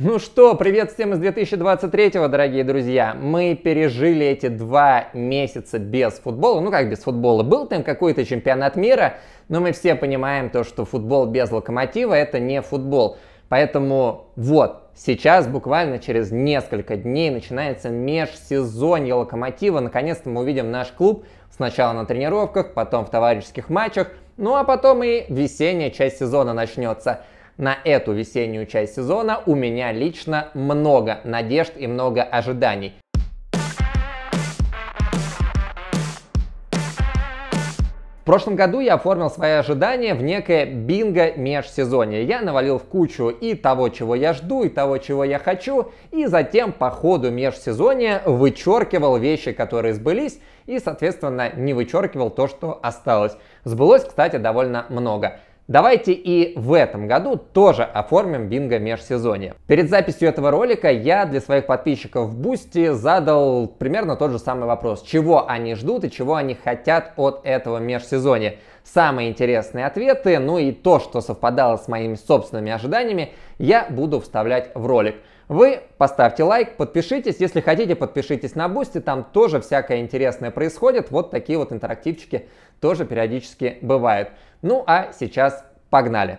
Ну что, привет всем из 2023-го, дорогие друзья. Мы пережили эти два месяца без футбола. Ну как без футбола? Был там какой-то чемпионат мира, но мы все понимаем то, что футбол без локомотива это не футбол. Поэтому вот, сейчас буквально через несколько дней начинается межсезонье локомотива. Наконец-то мы увидим наш клуб сначала на тренировках, потом в товарищеских матчах, ну а потом и весенняя часть сезона начнется на эту весеннюю часть сезона у меня лично много надежд и много ожиданий. В прошлом году я оформил свои ожидания в некое бинго межсезонье. Я навалил в кучу и того, чего я жду, и того, чего я хочу, и затем по ходу межсезонья вычеркивал вещи, которые сбылись, и, соответственно, не вычеркивал то, что осталось. Сбылось, кстати, довольно много. Давайте и в этом году тоже оформим бинго межсезонье. Перед записью этого ролика я для своих подписчиков в Бусти задал примерно тот же самый вопрос. Чего они ждут и чего они хотят от этого межсезонья? Самые интересные ответы, ну и то, что совпадало с моими собственными ожиданиями, я буду вставлять в ролик. Вы поставьте лайк, подпишитесь. Если хотите, подпишитесь на Бусти. Там тоже всякое интересное происходит. Вот такие вот интерактивчики тоже периодически бывают. Ну а сейчас погнали.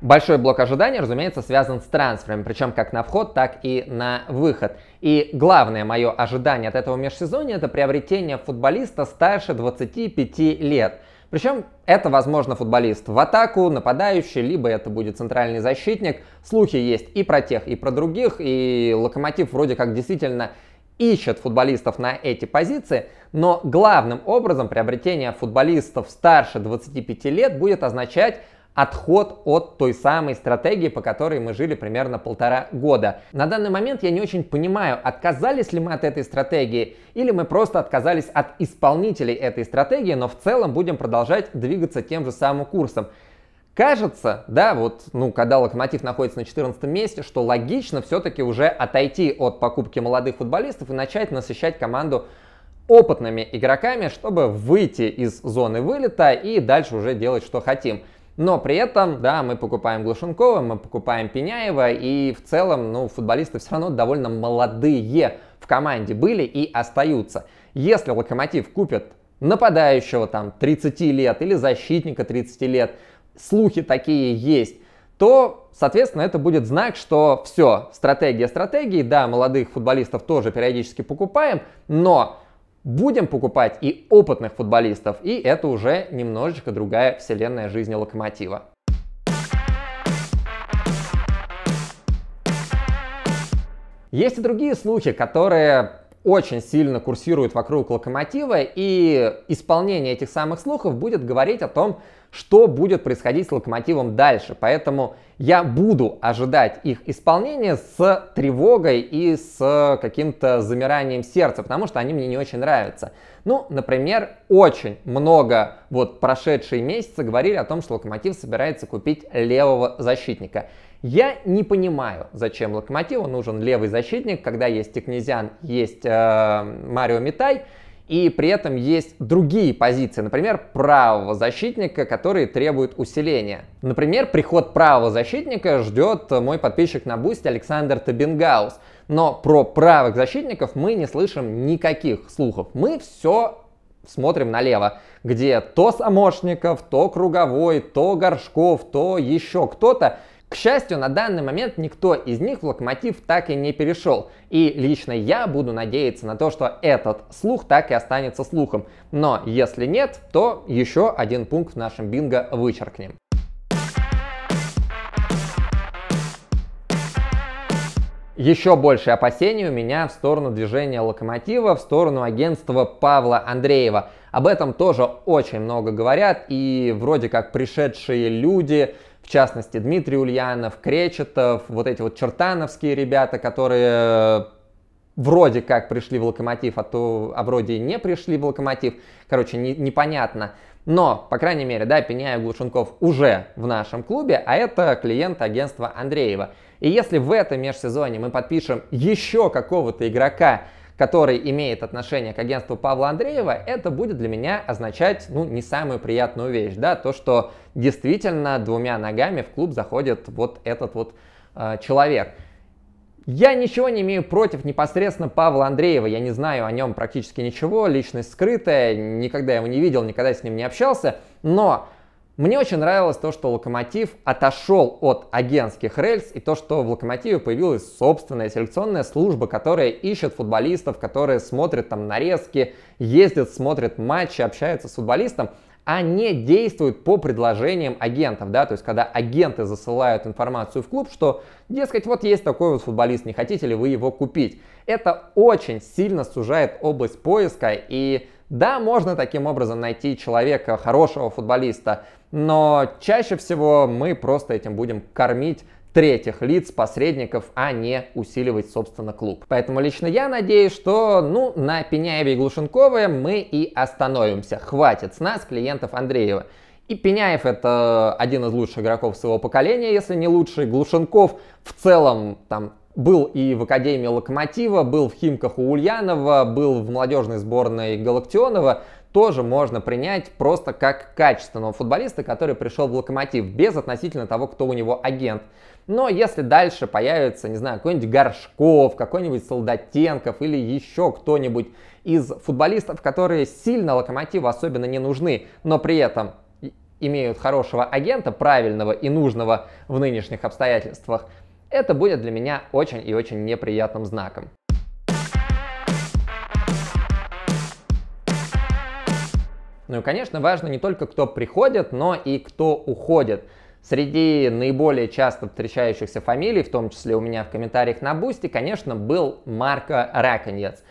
Большой блок ожидания, разумеется, связан с трансферами, причем как на вход, так и на выход. И главное мое ожидание от этого межсезонья – это приобретение футболиста старше 25 лет – причем это, возможно, футболист в атаку, нападающий, либо это будет центральный защитник. Слухи есть и про тех, и про других, и Локомотив вроде как действительно ищет футболистов на эти позиции, но главным образом приобретение футболистов старше 25 лет будет означать отход от той самой стратегии, по которой мы жили примерно полтора года. На данный момент я не очень понимаю, отказались ли мы от этой стратегии или мы просто отказались от исполнителей этой стратегии, но в целом будем продолжать двигаться тем же самым курсом. Кажется, да, вот, ну, когда Локомотив находится на 14 месте, что логично все-таки уже отойти от покупки молодых футболистов и начать насыщать команду опытными игроками, чтобы выйти из зоны вылета и дальше уже делать, что хотим. Но при этом, да, мы покупаем Глушенкова, мы покупаем Пеняева, и в целом, ну, футболисты все равно довольно молодые в команде были и остаются. Если Локомотив купит нападающего там 30 лет или защитника 30 лет, слухи такие есть, то, соответственно, это будет знак, что все, стратегия стратегии, да, молодых футболистов тоже периодически покупаем, но Будем покупать и опытных футболистов, и это уже немножечко другая вселенная жизни Локомотива. Есть и другие слухи, которые очень сильно курсирует вокруг локомотива, и исполнение этих самых слухов будет говорить о том, что будет происходить с локомотивом дальше. Поэтому я буду ожидать их исполнения с тревогой и с каким-то замиранием сердца, потому что они мне не очень нравятся. Ну, например, очень много вот прошедшие месяцы говорили о том, что локомотив собирается купить левого защитника. Я не понимаю, зачем Локомотиву нужен левый защитник, когда есть Текнезиан, есть э, Марио Митай, и при этом есть другие позиции, например, правого защитника, которые требуют усиления. Например, приход правого защитника ждет мой подписчик на бусте Александр Табингаус, Но про правых защитников мы не слышим никаких слухов. Мы все смотрим налево, где то Самошников, то Круговой, то Горшков, то еще кто-то к счастью, на данный момент никто из них в локомотив так и не перешел. И лично я буду надеяться на то, что этот слух так и останется слухом. Но если нет, то еще один пункт в нашем бинго вычеркнем. Еще больше опасений у меня в сторону движения локомотива, в сторону агентства Павла Андреева. Об этом тоже очень много говорят, и вроде как пришедшие люди в частности, Дмитрий Ульянов, Кречетов, вот эти вот чертановские ребята, которые э, вроде как пришли в локомотив, а, то, а вроде не пришли в локомотив. Короче, не, непонятно. Но, по крайней мере, да, Пеняев Глушенков уже в нашем клубе, а это клиент агентства Андреева. И если в этом межсезоне мы подпишем еще какого-то игрока, который имеет отношение к агентству Павла Андреева, это будет для меня означать, ну, не самую приятную вещь, да, то, что действительно двумя ногами в клуб заходит вот этот вот э, человек. Я ничего не имею против непосредственно Павла Андреева, я не знаю о нем практически ничего, личность скрытая, никогда его не видел, никогда с ним не общался, но мне очень нравилось то, что Локомотив отошел от агентских рельс и то, что в Локомотиве появилась собственная селекционная служба, которая ищет футболистов, которые смотрят там нарезки, ездит, смотрит матчи, общается с футболистом, а не действует по предложениям агентов, да, то есть когда агенты засылают информацию в клуб, что, дескать, вот есть такой вот футболист, не хотите ли вы его купить. Это очень сильно сужает область поиска и да, можно таким образом найти человека, хорошего футболиста, но чаще всего мы просто этим будем кормить третьих лиц, посредников, а не усиливать, собственно, клуб. Поэтому лично я надеюсь, что, ну, на Пеняеве и Глушенкове мы и остановимся. Хватит с нас, клиентов Андреева. И Пеняев это один из лучших игроков своего поколения, если не лучший. Глушенков в целом там был и в Академии Локомотива, был в Химках у Ульянова, был в молодежной сборной Галактионова, тоже можно принять просто как качественного футболиста, который пришел в Локомотив, без относительно того, кто у него агент. Но если дальше появится, не знаю, какой-нибудь Горшков, какой-нибудь Солдатенков или еще кто-нибудь из футболистов, которые сильно Локомотиву особенно не нужны, но при этом имеют хорошего агента, правильного и нужного в нынешних обстоятельствах, это будет для меня очень и очень неприятным знаком. Ну и, конечно, важно не только кто приходит, но и кто уходит. Среди наиболее часто встречающихся фамилий, в том числе у меня в комментариях на Бусти, конечно, был Марко Раконец.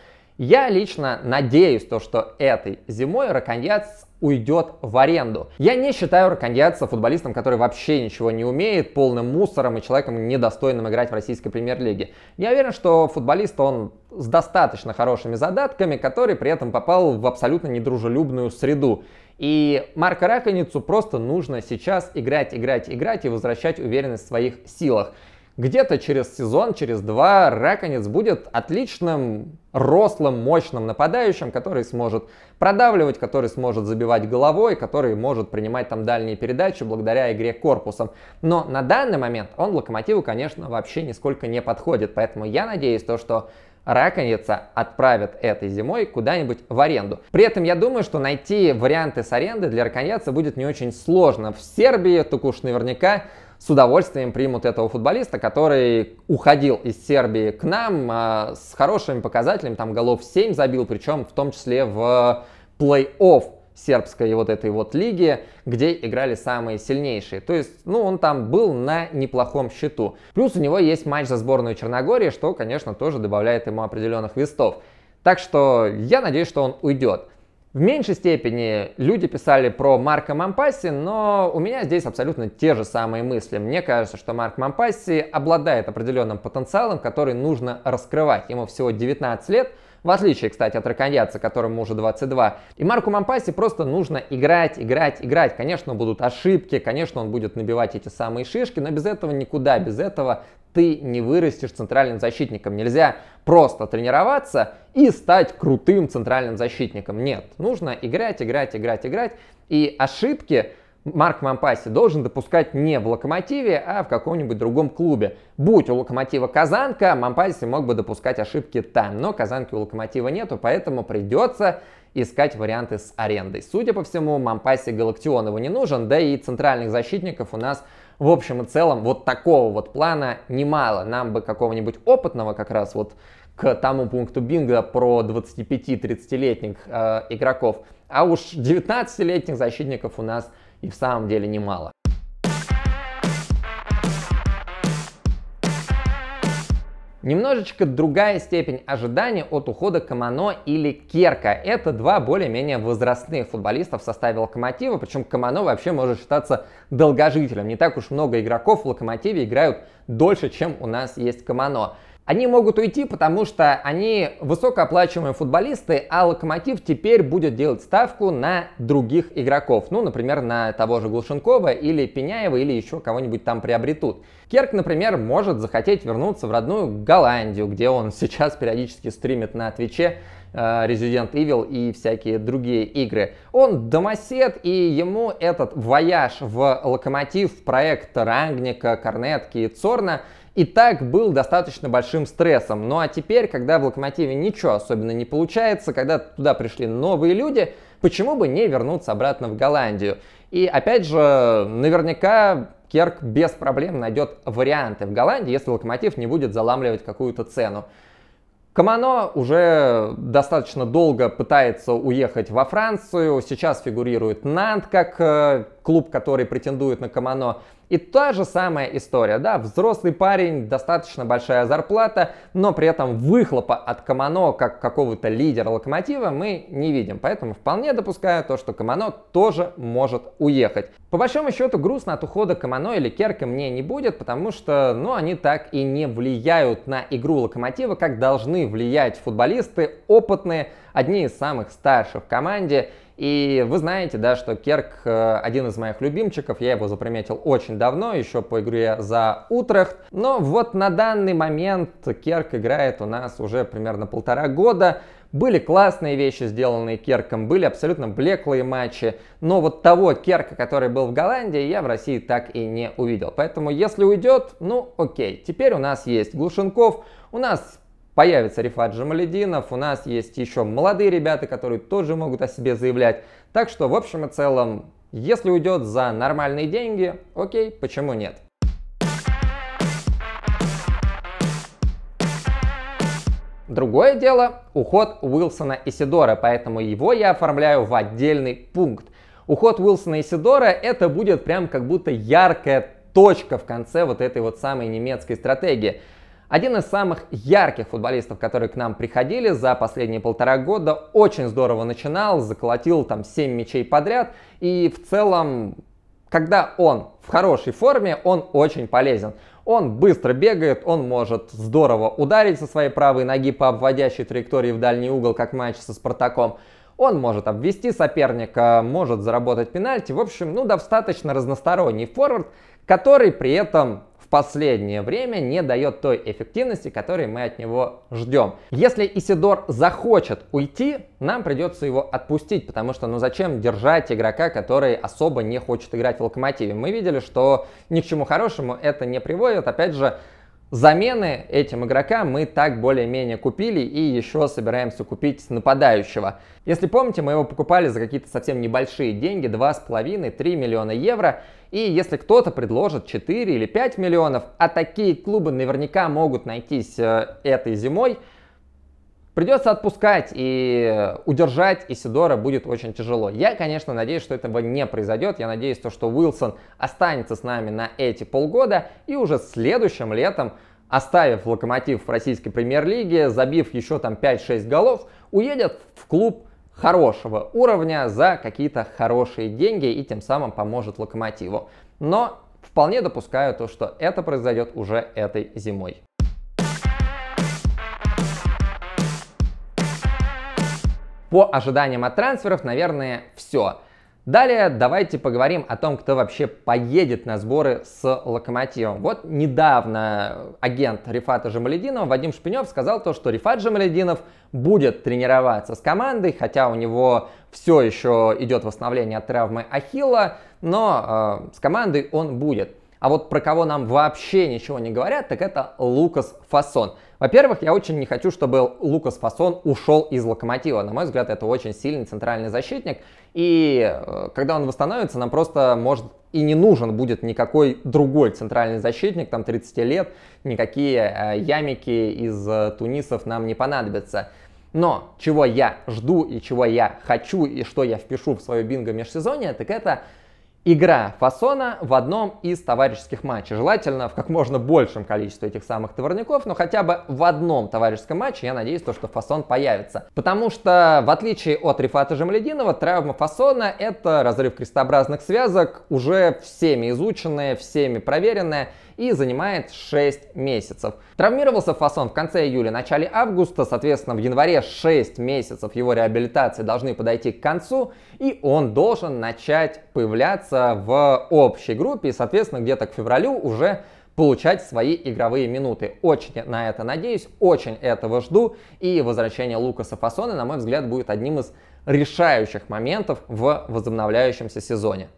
Я лично надеюсь, то, что этой зимой Раконьяц уйдет в аренду. Я не считаю Раконьяца футболистом, который вообще ничего не умеет, полным мусором и человеком недостойным играть в российской премьер-лиге. Я уверен, что футболист он с достаточно хорошими задатками, который при этом попал в абсолютно недружелюбную среду. И Марка Раконицу просто нужно сейчас играть, играть, играть и возвращать уверенность в своих силах. Где-то через сезон, через два Раконец будет отличным, рослым, мощным нападающим, который сможет продавливать, который сможет забивать головой, который может принимать там дальние передачи благодаря игре корпусом. Но на данный момент он Локомотиву, конечно, вообще нисколько не подходит. Поэтому я надеюсь, то, что Раконица отправят этой зимой куда-нибудь в аренду. При этом я думаю, что найти варианты с аренды для Раконьяца будет не очень сложно. В Сербии так уж наверняка с удовольствием примут этого футболиста, который уходил из Сербии к нам э, с хорошими показателями, там голов 7 забил, причем в том числе в плей-офф сербской вот этой вот лиги, где играли самые сильнейшие. То есть, ну, он там был на неплохом счету. Плюс у него есть матч за сборную Черногории, что, конечно, тоже добавляет ему определенных вестов. Так что я надеюсь, что он уйдет. В меньшей степени люди писали про Марка Мампаси, но у меня здесь абсолютно те же самые мысли. Мне кажется, что Марк Мампаси обладает определенным потенциалом, который нужно раскрывать. Ему всего 19 лет, в отличие, кстати, от Раконьяца, которому уже 22. И Марку Мампаси просто нужно играть, играть, играть. Конечно, будут ошибки, конечно, он будет набивать эти самые шишки, но без этого никуда, без этого ты не вырастешь центральным защитником. Нельзя просто тренироваться и стать крутым центральным защитником. Нет, нужно играть, играть, играть, играть. И ошибки Марк Мампаси должен допускать не в «Локомотиве», а в каком-нибудь другом клубе. Будь у «Локомотива» Казанка, Мампаси мог бы допускать ошибки там, но Казанки у «Локомотива» нету, поэтому придется искать варианты с арендой. Судя по всему, Мампаси Галактионову не нужен, да и центральных защитников у нас – в общем и целом, вот такого вот плана немало. Нам бы какого-нибудь опытного как раз вот к тому пункту бинга про 25-30-летних э, игроков. А уж 19-летних защитников у нас и в самом деле немало. Немножечко другая степень ожидания от ухода Камано или Керка. Это два более-менее возрастных футболиста в составе Локомотива, причем Камано вообще может считаться долгожителем. Не так уж много игроков в Локомотиве играют дольше, чем у нас есть Камано. Они могут уйти, потому что они высокооплачиваемые футболисты, а Локомотив теперь будет делать ставку на других игроков. Ну, например, на того же Глушенкова или Пеняева или еще кого-нибудь там приобретут. Керк, например, может захотеть вернуться в родную Голландию, где он сейчас периодически стримит на Твиче э, Resident Evil и всякие другие игры. Он домосед, и ему этот вояж в локомотив проект Рангника, Корнетки и Цорна – и так был достаточно большим стрессом. Ну а теперь, когда в локомотиве ничего особенно не получается, когда туда пришли новые люди, почему бы не вернуться обратно в Голландию? И опять же, наверняка Керк без проблем найдет варианты в Голландии, если локомотив не будет заламливать какую-то цену. Камано уже достаточно долго пытается уехать во Францию, сейчас фигурирует Нант как э, клуб, который претендует на Камано. И та же самая история, да, взрослый парень, достаточно большая зарплата, но при этом выхлопа от Камано, как какого-то лидера Локомотива, мы не видим. Поэтому вполне допускаю то, что Камано тоже может уехать. По большому счету, грустно от ухода Камано или Керка мне не будет, потому что, ну, они так и не влияют на игру Локомотива, как должны влиять футболисты опытные, одни из самых старших в команде. И вы знаете, да, что Керк э, один из моих любимчиков, я его заприметил очень давно, еще по игре за Утрехт. Но вот на данный момент Керк играет у нас уже примерно полтора года. Были классные вещи, сделанные Керком, были абсолютно блеклые матчи, но вот того Керка, который был в Голландии, я в России так и не увидел. Поэтому если уйдет, ну окей. Теперь у нас есть Глушенков, у нас Появится Рифат Джамалединов, у нас есть еще молодые ребята, которые тоже могут о себе заявлять. Так что, в общем и целом, если уйдет за нормальные деньги, окей, почему нет? Другое дело – уход Уилсона и Сидора, поэтому его я оформляю в отдельный пункт. Уход Уилсона и Сидора – это будет прям как будто яркая точка в конце вот этой вот самой немецкой стратегии – один из самых ярких футболистов, которые к нам приходили за последние полтора года, очень здорово начинал, заколотил там 7 мячей подряд. И в целом, когда он в хорошей форме, он очень полезен. Он быстро бегает, он может здорово ударить со своей правой ноги по обводящей траектории в дальний угол, как матч со Спартаком. Он может обвести соперника, может заработать пенальти. В общем, ну, достаточно разносторонний форвард, который при этом последнее время не дает той эффективности, которой мы от него ждем. Если Исидор захочет уйти, нам придется его отпустить, потому что ну зачем держать игрока, который особо не хочет играть в Локомотиве? Мы видели, что ни к чему хорошему это не приводит. Опять же, Замены этим игрокам мы так более-менее купили и еще собираемся купить нападающего. Если помните, мы его покупали за какие-то совсем небольшие деньги, 2,5-3 миллиона евро. И если кто-то предложит 4 или 5 миллионов, а такие клубы наверняка могут найтись э, этой зимой, Придется отпускать, и удержать Исидора будет очень тяжело. Я, конечно, надеюсь, что этого не произойдет. Я надеюсь, то, что Уилсон останется с нами на эти полгода, и уже следующим летом, оставив локомотив в российской премьер-лиге, забив еще там 5-6 голов, уедет в клуб хорошего уровня за какие-то хорошие деньги и тем самым поможет локомотиву. Но вполне допускаю то, что это произойдет уже этой зимой. По ожиданиям от трансферов, наверное, все. Далее давайте поговорим о том, кто вообще поедет на сборы с Локомотивом. Вот недавно агент Рифата Жамалединова Вадим Шпинев сказал то, что Рифат Жамалединов будет тренироваться с командой, хотя у него все еще идет восстановление от травмы Ахилла, но э, с командой он будет. А вот про кого нам вообще ничего не говорят, так это Лукас Фасон. Во-первых, я очень не хочу, чтобы Лукас Фасон ушел из Локомотива. На мой взгляд, это очень сильный центральный защитник. И э, когда он восстановится, нам просто может и не нужен будет никакой другой центральный защитник, там 30 лет, никакие э, ямики из э, тунисов нам не понадобятся. Но чего я жду и чего я хочу и что я впишу в свою бинго межсезонье, так это игра фасона в одном из товарищеских матчей. Желательно в как можно большем количестве этих самых товарников, но хотя бы в одном товарищеском матче я надеюсь, то, что фасон появится. Потому что, в отличие от Рифата Жамлединова, травма фасона — это разрыв крестообразных связок, уже всеми изученная, всеми проверенная, и занимает 6 месяцев. Травмировался фасон в конце июля, начале августа, соответственно, в январе 6 месяцев его реабилитации должны подойти к концу, и он должен начать появляться в общей группе, и, соответственно, где-то к февралю уже получать свои игровые минуты. Очень на это надеюсь, очень этого жду. И возвращение Лукаса Фасона, на мой взгляд, будет одним из решающих моментов в возобновляющемся сезоне.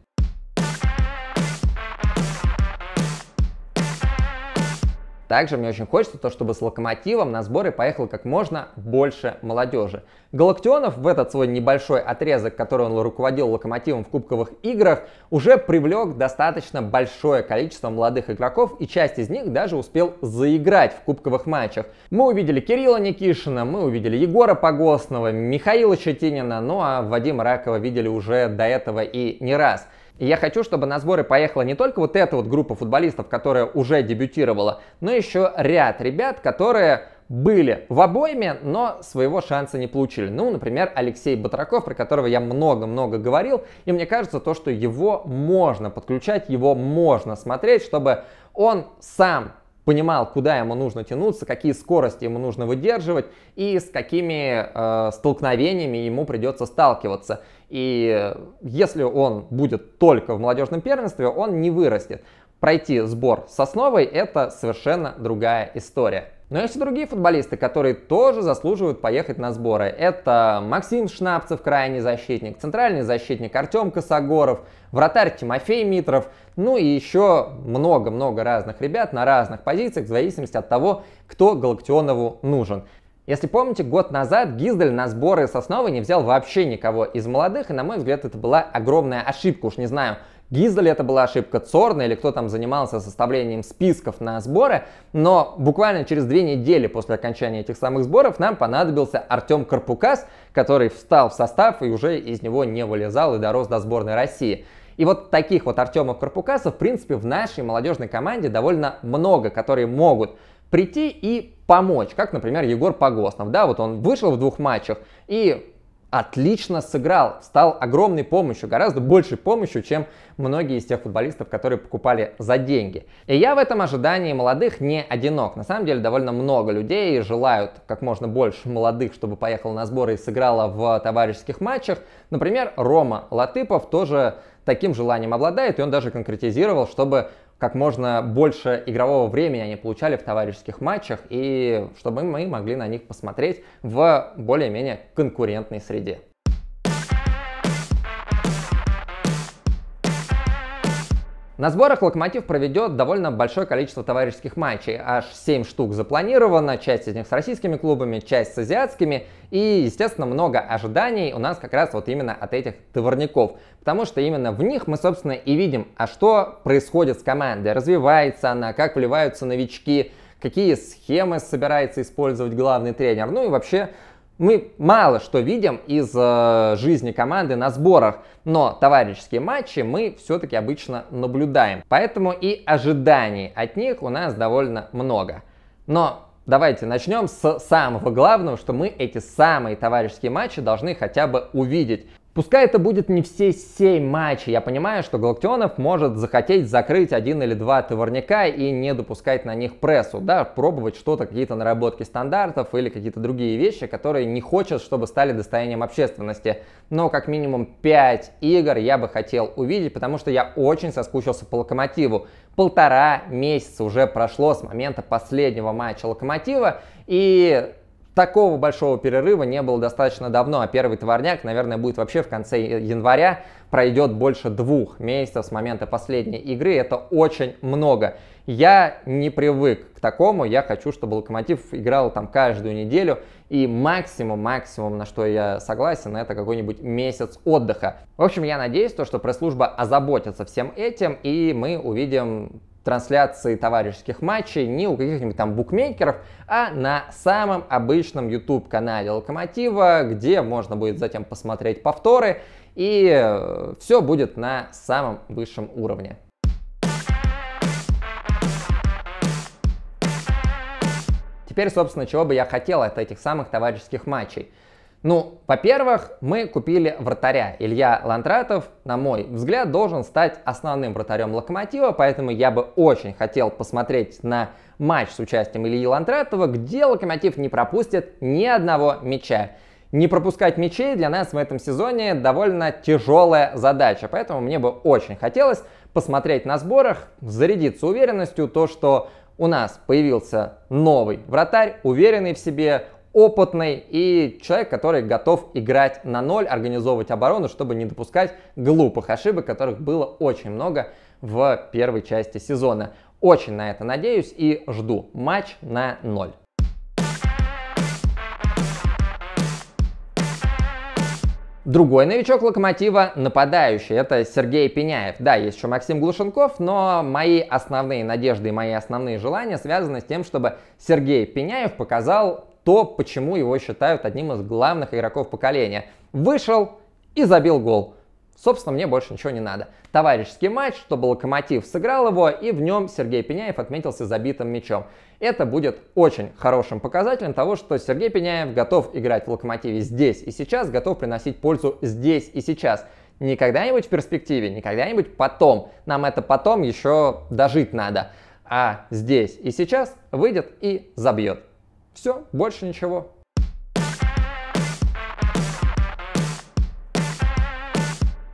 Также мне очень хочется то, чтобы с локомотивом на сборы поехало как можно больше молодежи. Галактионов в этот свой небольшой отрезок, который он руководил локомотивом в кубковых играх, уже привлек достаточно большое количество молодых игроков, и часть из них даже успел заиграть в кубковых матчах. Мы увидели Кирилла Никишина, мы увидели Егора Погосного, Михаила Четинина, ну а Вадима Ракова видели уже до этого и не раз. И я хочу, чтобы на сборы поехала не только вот эта вот группа футболистов, которая уже дебютировала, но еще ряд ребят, которые были в обойме, но своего шанса не получили. Ну, например, Алексей Батраков, про которого я много-много говорил, и мне кажется то, что его можно подключать, его можно смотреть, чтобы он сам понимал, куда ему нужно тянуться, какие скорости ему нужно выдерживать и с какими э, столкновениями ему придется сталкиваться. И э, если он будет только в молодежном первенстве, он не вырастет. Пройти сбор с основой – это совершенно другая история. Но есть и другие футболисты, которые тоже заслуживают поехать на сборы. Это Максим Шнапцев, крайний защитник, центральный защитник Артем Косогоров, вратарь Тимофей Митров, ну и еще много-много разных ребят на разных позициях, в зависимости от того, кто Галактионову нужен. Если помните, год назад Гиздель на сборы Сосновой не взял вообще никого из молодых, и, на мой взгляд, это была огромная ошибка. Уж не знаю, Гизель это была ошибка Цорна или кто там занимался составлением списков на сборы, но буквально через две недели после окончания этих самых сборов нам понадобился Артем Карпукас, который встал в состав и уже из него не вылезал и дорос до сборной России. И вот таких вот Артемов Карпукасов, в принципе, в нашей молодежной команде довольно много, которые могут прийти и помочь, как, например, Егор Погоснов, да, вот он вышел в двух матчах и отлично сыграл, стал огромной помощью, гораздо большей помощью, чем многие из тех футболистов, которые покупали за деньги. И я в этом ожидании молодых не одинок. На самом деле довольно много людей желают как можно больше молодых, чтобы поехал на сборы и сыграла в товарищеских матчах. Например, Рома Латыпов тоже таким желанием обладает, и он даже конкретизировал, чтобы как можно больше игрового времени они получали в товарищеских матчах, и чтобы мы могли на них посмотреть в более-менее конкурентной среде. На сборах «Локомотив» проведет довольно большое количество товарищеских матчей. Аж 7 штук запланировано, часть из них с российскими клубами, часть с азиатскими. И, естественно, много ожиданий у нас как раз вот именно от этих товарников. Потому что именно в них мы, собственно, и видим, а что происходит с командой, развивается она, как вливаются новички, какие схемы собирается использовать главный тренер, ну и вообще мы мало что видим из э, жизни команды на сборах, но товарищеские матчи мы все-таки обычно наблюдаем. Поэтому и ожиданий от них у нас довольно много. Но давайте начнем с самого главного, что мы эти самые товарищеские матчи должны хотя бы увидеть. Пускай это будет не все 7 матчей, я понимаю, что Галактионов может захотеть закрыть один или два товарняка и не допускать на них прессу, да, пробовать что-то, какие-то наработки стандартов или какие-то другие вещи, которые не хочет, чтобы стали достоянием общественности. Но как минимум 5 игр я бы хотел увидеть, потому что я очень соскучился по Локомотиву. Полтора месяца уже прошло с момента последнего матча Локомотива, и Такого большого перерыва не было достаточно давно, а первый товарняк, наверное, будет вообще в конце января. Пройдет больше двух месяцев с момента последней игры, это очень много. Я не привык к такому, я хочу, чтобы Локомотив играл там каждую неделю, и максимум, максимум, на что я согласен, это какой-нибудь месяц отдыха. В общем, я надеюсь, то, что пресс-служба озаботится всем этим, и мы увидим трансляции товарищеских матчей не у каких-нибудь там букмекеров, а на самом обычном YouTube-канале Локомотива, где можно будет затем посмотреть повторы, и э, все будет на самом высшем уровне. Теперь, собственно, чего бы я хотел от этих самых товарищеских матчей – ну, во-первых, мы купили вратаря. Илья Ландратов, на мой взгляд, должен стать основным вратарем Локомотива, поэтому я бы очень хотел посмотреть на матч с участием Ильи Ландратова, где Локомотив не пропустит ни одного мяча. Не пропускать мячей для нас в этом сезоне довольно тяжелая задача, поэтому мне бы очень хотелось посмотреть на сборах, зарядиться уверенностью, то, что у нас появился новый вратарь, уверенный в себе, опытный и человек, который готов играть на ноль, организовывать оборону, чтобы не допускать глупых ошибок, которых было очень много в первой части сезона. Очень на это надеюсь и жду. Матч на ноль. Другой новичок Локомотива – нападающий, это Сергей Пеняев. Да, есть еще Максим Глушенков, но мои основные надежды и мои основные желания связаны с тем, чтобы Сергей Пеняев показал то, почему его считают одним из главных игроков поколения. Вышел и забил гол. Собственно, мне больше ничего не надо. Товарищеский матч, чтобы Локомотив сыграл его, и в нем Сергей Пеняев отметился забитым мячом. Это будет очень хорошим показателем того, что Сергей Пеняев готов играть в Локомотиве здесь и сейчас, готов приносить пользу здесь и сейчас. Не когда-нибудь в перспективе, не когда-нибудь потом. Нам это потом еще дожить надо. А здесь и сейчас выйдет и забьет. Все, больше ничего.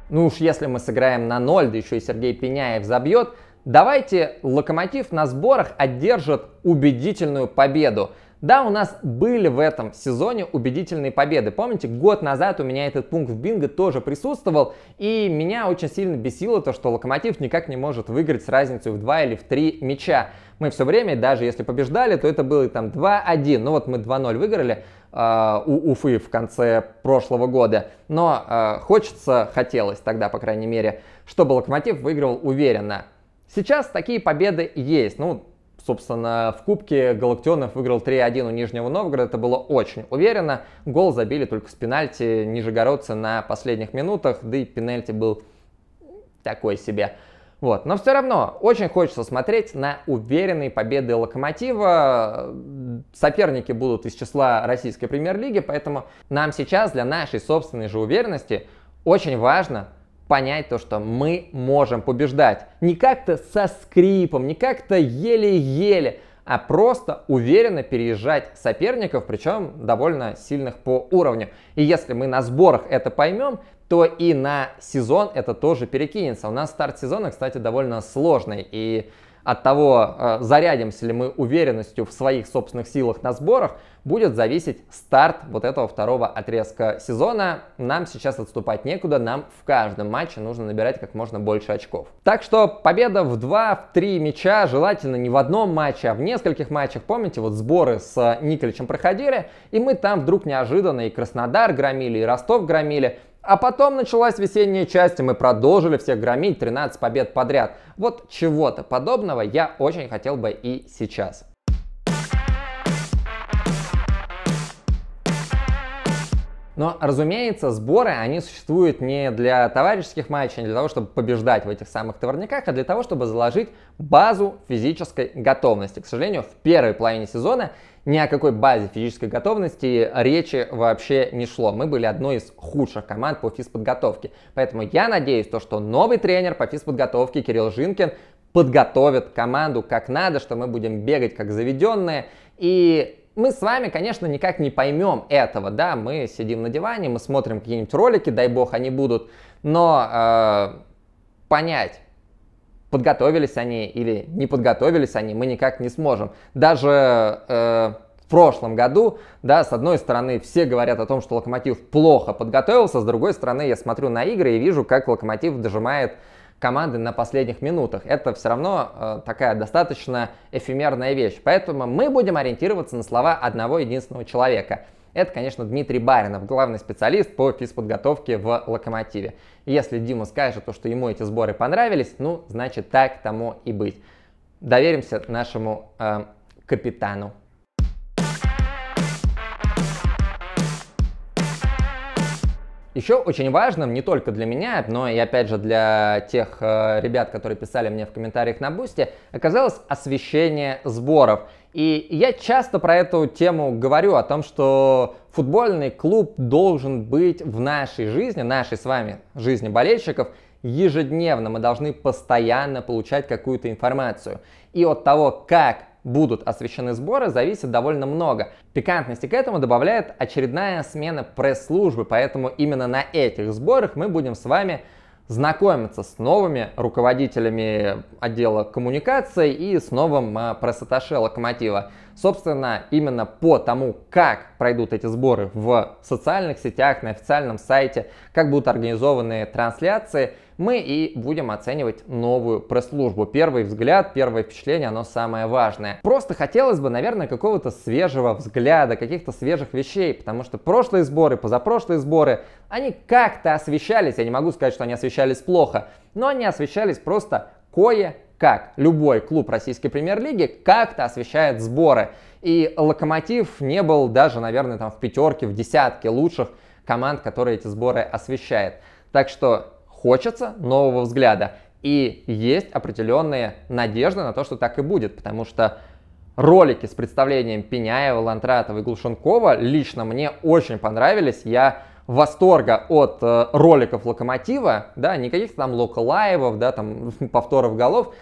Ну уж если мы сыграем на ноль, да еще и Сергей Пеняев забьет, давайте Локомотив на сборах одержит убедительную победу. Да, у нас были в этом сезоне убедительные победы. Помните, год назад у меня этот пункт в бинго тоже присутствовал, и меня очень сильно бесило то, что Локомотив никак не может выиграть с разницей в 2 или в 3 мяча. Мы все время, даже если побеждали, то это было там 2-1. Ну вот мы 2-0 выиграли э, у Уфы в конце прошлого года. Но э, хочется, хотелось тогда, по крайней мере, чтобы Локомотив выигрывал уверенно. Сейчас такие победы есть. Ну, Собственно, в Кубке Галактионов выиграл 3-1 у Нижнего Новгорода. Это было очень уверенно. Гол забили только с пенальти нижегородцы на последних минутах. Да и пенальти был такой себе. Вот. Но все равно очень хочется смотреть на уверенные победы Локомотива. Соперники будут из числа российской премьер-лиги, поэтому нам сейчас для нашей собственной же уверенности очень важно понять то, что мы можем побеждать. Не как-то со скрипом, не как-то еле-еле, а просто уверенно переезжать соперников, причем довольно сильных по уровню. И если мы на сборах это поймем, то и на сезон это тоже перекинется. У нас старт сезона, кстати, довольно сложный, и от того, э, зарядимся ли мы уверенностью в своих собственных силах на сборах, будет зависеть старт вот этого второго отрезка сезона. Нам сейчас отступать некуда, нам в каждом матче нужно набирать как можно больше очков. Так что победа в 2-3 мяча, желательно не в одном матче, а в нескольких матчах. Помните, вот сборы с э, Николичем проходили, и мы там вдруг неожиданно и Краснодар громили, и Ростов громили. А потом началась весенняя часть, и мы продолжили всех громить 13 побед подряд. Вот чего-то подобного я очень хотел бы и сейчас. Но, разумеется, сборы, они существуют не для товарищеских матчей, не для того, чтобы побеждать в этих самых товарниках, а для того, чтобы заложить базу физической готовности. К сожалению, в первой половине сезона ни о какой базе физической готовности речи вообще не шло. Мы были одной из худших команд по физподготовке. Поэтому я надеюсь, то, что новый тренер по физподготовке Кирилл Жинкин подготовит команду как надо, что мы будем бегать как заведенные. И мы с вами, конечно, никак не поймем этого, да, мы сидим на диване, мы смотрим какие-нибудь ролики, дай бог они будут, но э, понять, подготовились они или не подготовились они, мы никак не сможем. Даже э, в прошлом году, да, с одной стороны, все говорят о том, что Локомотив плохо подготовился, с другой стороны, я смотрю на игры и вижу, как Локомотив дожимает команды на последних минутах. Это все равно э, такая достаточно эфемерная вещь. Поэтому мы будем ориентироваться на слова одного единственного человека – это, конечно, Дмитрий Баринов, главный специалист по физподготовке в «Локомотиве». если Дима скажет, то, что ему эти сборы понравились, ну, значит, так тому и быть. Доверимся нашему э, капитану. Еще очень важным, не только для меня, но и опять же для тех э, ребят, которые писали мне в комментариях на бусте, оказалось освещение сборов. И я часто про эту тему говорю, о том, что футбольный клуб должен быть в нашей жизни, нашей с вами жизни болельщиков, ежедневно. Мы должны постоянно получать какую-то информацию. И от того, как будут освещены сборы, зависит довольно много. Пикантности к этому добавляет очередная смена пресс-службы, поэтому именно на этих сборах мы будем с вами знакомиться с новыми руководителями отдела коммуникации и с новым а, пресс-атташе «Локомотива». Собственно, именно по тому, как пройдут эти сборы в социальных сетях, на официальном сайте, как будут организованы трансляции – мы и будем оценивать новую пресс-службу. Первый взгляд, первое впечатление, оно самое важное. Просто хотелось бы, наверное, какого-то свежего взгляда, каких-то свежих вещей, потому что прошлые сборы, позапрошлые сборы, они как-то освещались, я не могу сказать, что они освещались плохо, но они освещались просто кое как любой клуб российской премьер-лиги как-то освещает сборы. И Локомотив не был даже, наверное, там в пятерке, в десятке лучших команд, которые эти сборы освещает. Так что хочется нового взгляда. И есть определенные надежды на то, что так и будет, потому что ролики с представлением Пеняева, Лантратова и Глушенкова лично мне очень понравились. Я восторга от э, роликов Локомотива, да, никаких каких-то там локалаевов, да, там повторов голов,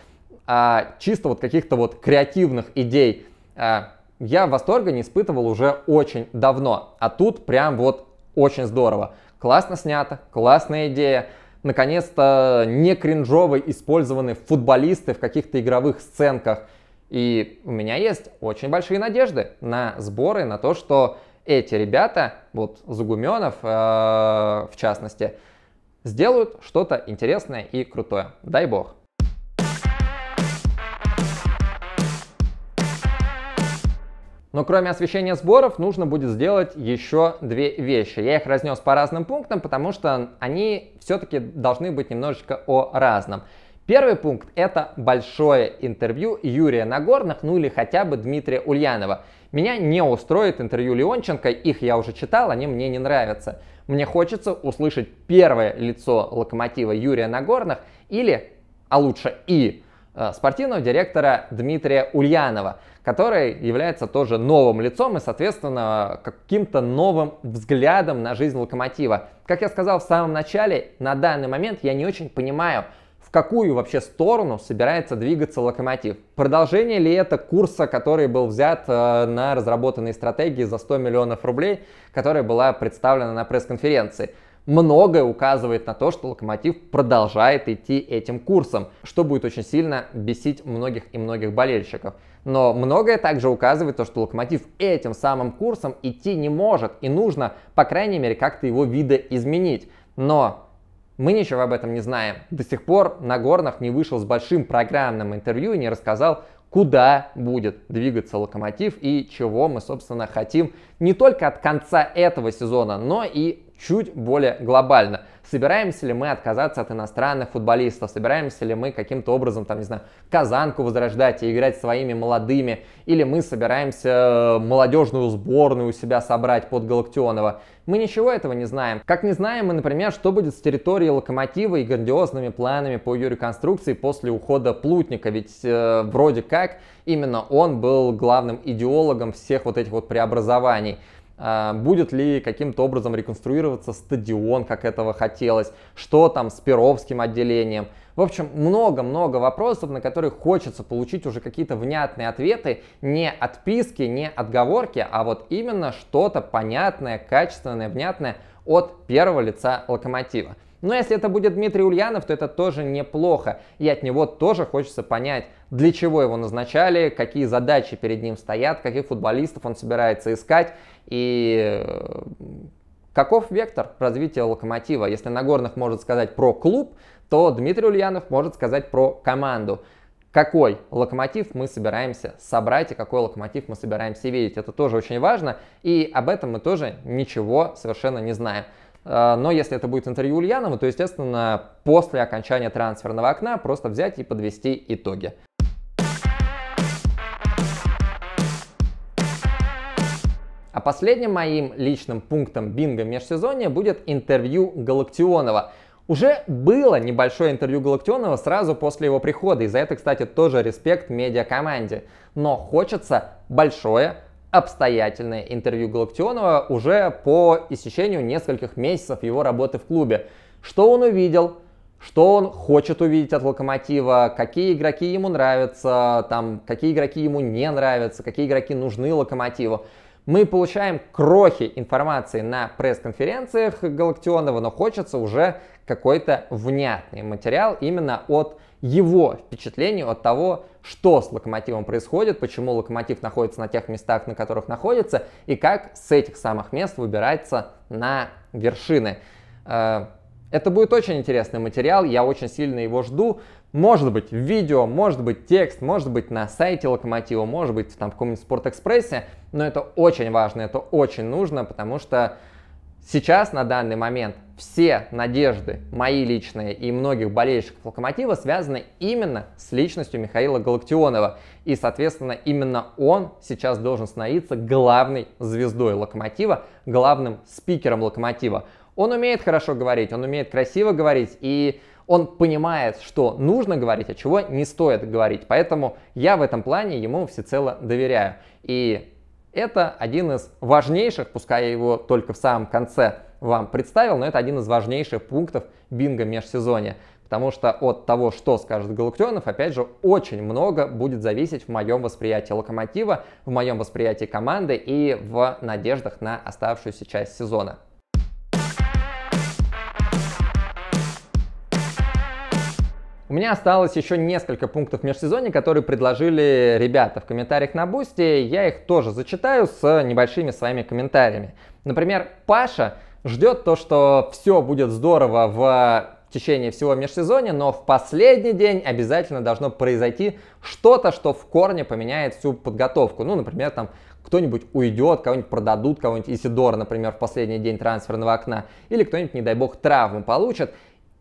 а чисто вот каких-то вот креативных идей. А, я восторга не испытывал уже очень давно, а тут прям вот очень здорово. Классно снято, классная идея наконец-то не кринжовые использованы футболисты в каких-то игровых сценках. И у меня есть очень большие надежды на сборы, на то, что эти ребята, вот Загуменов э, в частности, сделают что-то интересное и крутое. Дай бог. Но кроме освещения сборов нужно будет сделать еще две вещи. Я их разнес по разным пунктам, потому что они все-таки должны быть немножечко о разном. Первый пункт – это большое интервью Юрия Нагорных, ну или хотя бы Дмитрия Ульянова. Меня не устроит интервью Леонченко, их я уже читал, они мне не нравятся. Мне хочется услышать первое лицо локомотива Юрия Нагорных или, а лучше и, Э, спортивного директора Дмитрия Ульянова, который является тоже новым лицом и, соответственно, каким-то новым взглядом на жизнь локомотива. Как я сказал в самом начале, на данный момент я не очень понимаю, в какую вообще сторону собирается двигаться локомотив. Продолжение ли это курса, который был взят э, на разработанные стратегии за 100 миллионов рублей, которая была представлена на пресс-конференции – многое указывает на то, что Локомотив продолжает идти этим курсом, что будет очень сильно бесить многих и многих болельщиков. Но многое также указывает то, что Локомотив этим самым курсом идти не может и нужно, по крайней мере, как-то его видоизменить. Но мы ничего об этом не знаем. До сих пор Нагорнов не вышел с большим программным интервью и не рассказал, куда будет двигаться локомотив и чего мы, собственно, хотим не только от конца этого сезона, но и чуть более глобально. Собираемся ли мы отказаться от иностранных футболистов? Собираемся ли мы каким-то образом, там, не знаю, Казанку возрождать и играть своими молодыми? Или мы собираемся э, молодежную сборную у себя собрать под Галактионова? Мы ничего этого не знаем. Как не знаем мы, например, что будет с территорией локомотива и грандиозными планами по ее реконструкции после ухода Плутника. Ведь э, вроде как именно он был главным идеологом всех вот этих вот преобразований. А, будет ли каким-то образом реконструироваться стадион, как этого хотелось, что там с Перовским отделением. В общем, много-много вопросов, на которые хочется получить уже какие-то внятные ответы, не отписки, не отговорки, а вот именно что-то понятное, качественное, внятное от первого лица локомотива. Но если это будет Дмитрий Ульянов, то это тоже неплохо. И от него тоже хочется понять, для чего его назначали, какие задачи перед ним стоят, каких футболистов он собирается искать. И э, каков вектор развития локомотива? Если Нагорных может сказать про клуб, то Дмитрий Ульянов может сказать про команду. Какой локомотив мы собираемся собрать и какой локомотив мы собираемся видеть. Это тоже очень важно, и об этом мы тоже ничего совершенно не знаем. Э, но если это будет интервью Ульянова, то, естественно, после окончания трансферного окна просто взять и подвести итоги. Последним моим личным пунктом бинго межсезонья будет интервью Галактионова. Уже было небольшое интервью Галактионова сразу после его прихода, и за это, кстати, тоже респект медиакоманде. Но хочется большое, обстоятельное интервью Галактионова уже по истечению нескольких месяцев его работы в клубе. Что он увидел, что он хочет увидеть от Локомотива, какие игроки ему нравятся, там, какие игроки ему не нравятся, какие игроки нужны Локомотиву. Мы получаем крохи информации на пресс-конференциях Галактионова, но хочется уже какой-то внятный материал именно от его впечатлений, от того, что с локомотивом происходит, почему локомотив находится на тех местах, на которых находится, и как с этих самых мест выбирается на вершины. Э, это будет очень интересный материал, я очень сильно его жду. Может быть в видео, может быть текст, может быть на сайте Локомотива, может быть там в каком-нибудь Спортэкспрессе, но это очень важно, это очень нужно, потому что сейчас на данный момент все надежды, мои личные и многих болельщиков Локомотива, связаны именно с личностью Михаила Галактионова. И, соответственно, именно он сейчас должен становиться главной звездой Локомотива, главным спикером Локомотива. Он умеет хорошо говорить, он умеет красиво говорить, и он понимает, что нужно говорить, а чего не стоит говорить. Поэтому я в этом плане ему всецело доверяю. И это один из важнейших, пускай я его только в самом конце вам представил, но это один из важнейших пунктов бинга межсезонья. Потому что от того, что скажет Галактионов, опять же, очень много будет зависеть в моем восприятии локомотива, в моем восприятии команды и в надеждах на оставшуюся часть сезона. У меня осталось еще несколько пунктов межсезонья, которые предложили ребята в комментариях на Бусте. Я их тоже зачитаю с небольшими своими комментариями. Например, Паша ждет то, что все будет здорово в в течение всего межсезонья, но в последний день обязательно должно произойти что-то, что в корне поменяет всю подготовку. Ну, например, там кто-нибудь уйдет, кого-нибудь продадут, кого-нибудь Исидора, например, в последний день трансферного окна, или кто-нибудь, не дай бог, травму получит.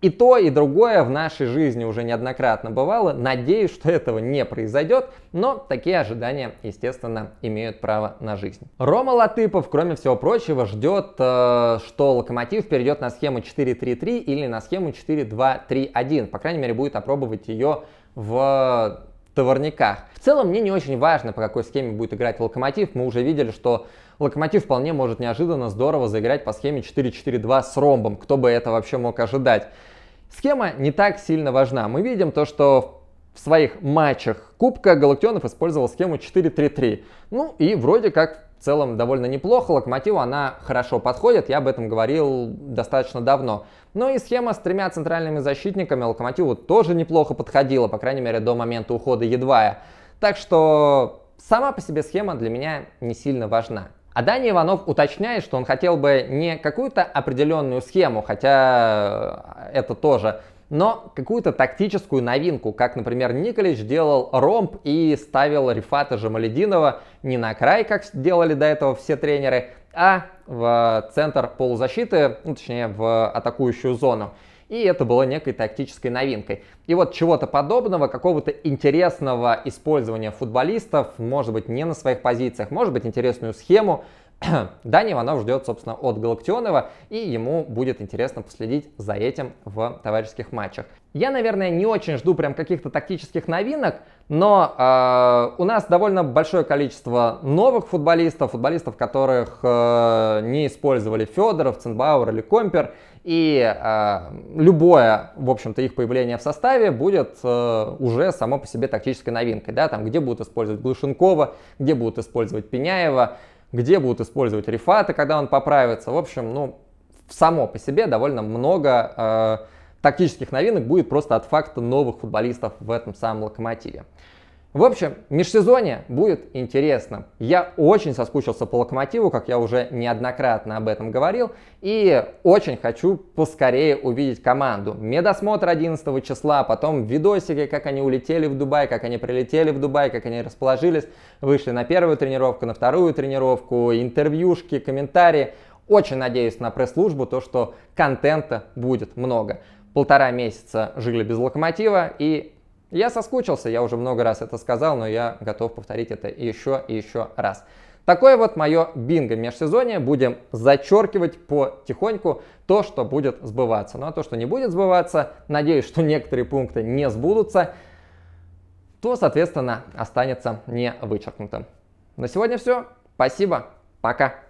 И то, и другое в нашей жизни уже неоднократно бывало. Надеюсь, что этого не произойдет, но такие ожидания, естественно, имеют право на жизнь. Рома Латыпов, кроме всего прочего, ждет, э, что Локомотив перейдет на схему 4-3-3 или на схему 4-2-3-1. По крайней мере, будет опробовать ее в товарниках. В целом, мне не очень важно, по какой схеме будет играть Локомотив. Мы уже видели, что Локомотив вполне может неожиданно здорово заиграть по схеме 4-4-2 с ромбом. Кто бы это вообще мог ожидать? Схема не так сильно важна. Мы видим то, что в своих матчах Кубка Галактионов использовал схему 4-3-3. Ну и вроде как в целом довольно неплохо. Локомотиву она хорошо подходит, я об этом говорил достаточно давно. Но и схема с тремя центральными защитниками Локомотиву тоже неплохо подходила, по крайней мере до момента ухода Едвая. Так что сама по себе схема для меня не сильно важна. А Даня Иванов уточняет, что он хотел бы не какую-то определенную схему, хотя э, это тоже, но какую-то тактическую новинку, как, например, Николич делал ромб и ставил Рифата Жамалединова не на край, как делали до этого все тренеры, а в центр полузащиты, ну, точнее, в атакующую зону. И это было некой тактической новинкой. И вот чего-то подобного, какого-то интересного использования футболистов, может быть, не на своих позициях, может быть, интересную схему, Дани Иванов ждет, собственно, от Галактионова, и ему будет интересно последить за этим в товарищеских матчах. Я, наверное, не очень жду прям каких-то тактических новинок, но э, у нас довольно большое количество новых футболистов, футболистов, которых э, не использовали Федоров, Ценбауэр или Компер, и э, любое, в общем-то, их появление в составе будет э, уже само по себе тактической новинкой, да, там, где будут использовать Глушенкова, где будут использовать Пеняева, где будут использовать Рифата, когда он поправится, в общем, ну, само по себе довольно много э, тактических новинок будет просто от факта новых футболистов в этом самом локомотиве. В общем, межсезонье будет интересно. Я очень соскучился по локомотиву, как я уже неоднократно об этом говорил, и очень хочу поскорее увидеть команду. Медосмотр 11 числа, потом видосики, как они улетели в Дубай, как они прилетели в Дубай, как они расположились, вышли на первую тренировку, на вторую тренировку, интервьюшки, комментарии. Очень надеюсь на пресс-службу, то, что контента будет много. Полтора месяца жили без локомотива, и я соскучился, я уже много раз это сказал, но я готов повторить это еще и еще раз. Такое вот мое бинго межсезонье. Будем зачеркивать потихоньку то, что будет сбываться. Ну а то, что не будет сбываться, надеюсь, что некоторые пункты не сбудутся, то, соответственно, останется не вычеркнутым. На сегодня все. Спасибо. Пока.